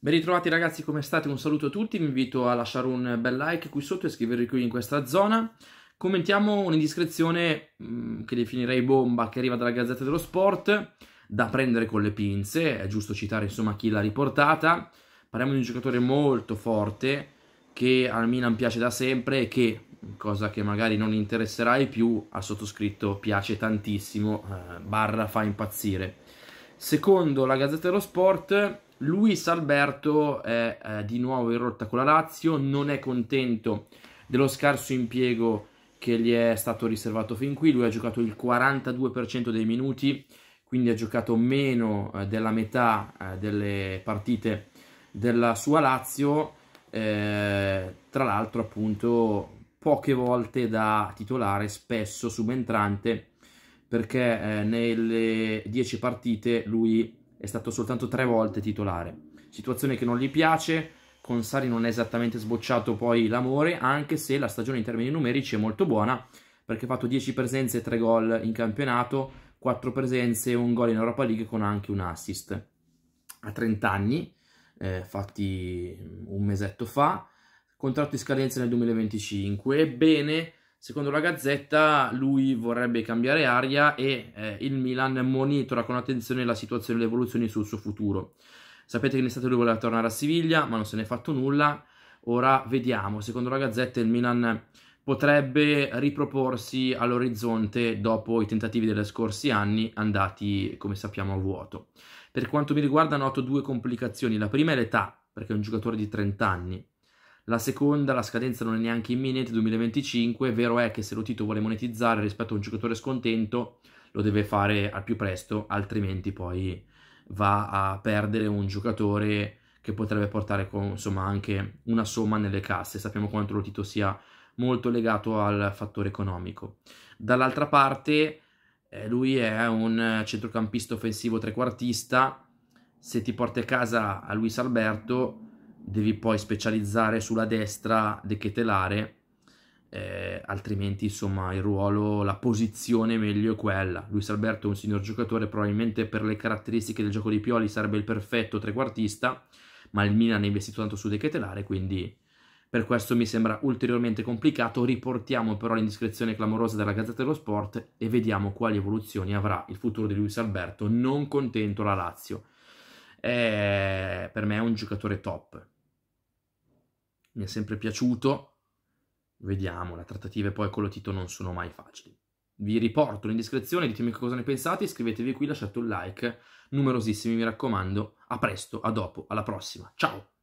Ben ritrovati ragazzi, come state? Un saluto a tutti, vi invito a lasciare un bel like qui sotto e iscrivervi qui in questa zona. Commentiamo un'indiscrezione mm, che definirei bomba che arriva dalla Gazzetta dello Sport, da prendere con le pinze, è giusto citare insomma chi l'ha riportata. Parliamo di un giocatore molto forte che al Milan piace da sempre e che, cosa che magari non interesserai più, al sottoscritto piace tantissimo, eh, barra fa impazzire. Secondo la Gazzetta dello Sport Luis Alberto è eh, di nuovo in rotta con la Lazio, non è contento dello scarso impiego che gli è stato riservato fin qui, lui ha giocato il 42% dei minuti, quindi ha giocato meno eh, della metà eh, delle partite della sua Lazio, eh, tra l'altro appunto poche volte da titolare, spesso subentrante, perché eh, nelle 10 partite lui è stato soltanto tre volte titolare. Situazione che non gli piace, con Sari non è esattamente sbocciato poi l'amore, anche se la stagione in termini numerici è molto buona, perché ha fatto 10 presenze e 3 gol in campionato, 4 presenze e un gol in Europa League con anche un assist. A 30 anni, eh, fatti un mesetto fa, contratto di scadenza nel 2025, ebbene Secondo la Gazzetta, lui vorrebbe cambiare aria e eh, il Milan monitora con attenzione la situazione e le evoluzioni sul suo futuro. Sapete che in estate lui voleva tornare a Siviglia, ma non se n'è fatto nulla. Ora vediamo. Secondo la Gazzetta, il Milan potrebbe riproporsi all'orizzonte dopo i tentativi degli scorsi anni, andati, come sappiamo, a vuoto. Per quanto mi riguarda, noto due complicazioni. La prima è l'età, perché è un giocatore di 30 anni la seconda, la scadenza non è neanche imminente, 2025, vero è che se lo Tito vuole monetizzare rispetto a un giocatore scontento, lo deve fare al più presto, altrimenti poi va a perdere un giocatore che potrebbe portare con, insomma, anche una somma nelle casse. Sappiamo quanto lo Tito sia molto legato al fattore economico. Dall'altra parte, eh, lui è un centrocampista offensivo trequartista, se ti porti a casa a Luis Alberto devi poi specializzare sulla destra che telare, eh, altrimenti insomma il ruolo, la posizione meglio è quella. Luis Alberto è un signor giocatore, probabilmente per le caratteristiche del gioco di Pioli sarebbe il perfetto trequartista, ma il Milan ha investito tanto su De Ketelare, quindi per questo mi sembra ulteriormente complicato. Riportiamo però l'indiscrezione clamorosa della Gazzetta dello Sport e vediamo quali evoluzioni avrà il futuro di Luis Alberto, non contento la Lazio. Eh, per me è un giocatore top, mi è sempre piaciuto. Vediamo, le trattative poi con lo Tito non sono mai facili. Vi riporto l'indiscrezione, ditemi cosa ne pensate, iscrivetevi qui, lasciate un like, numerosissimi mi raccomando, a presto, a dopo, alla prossima, ciao!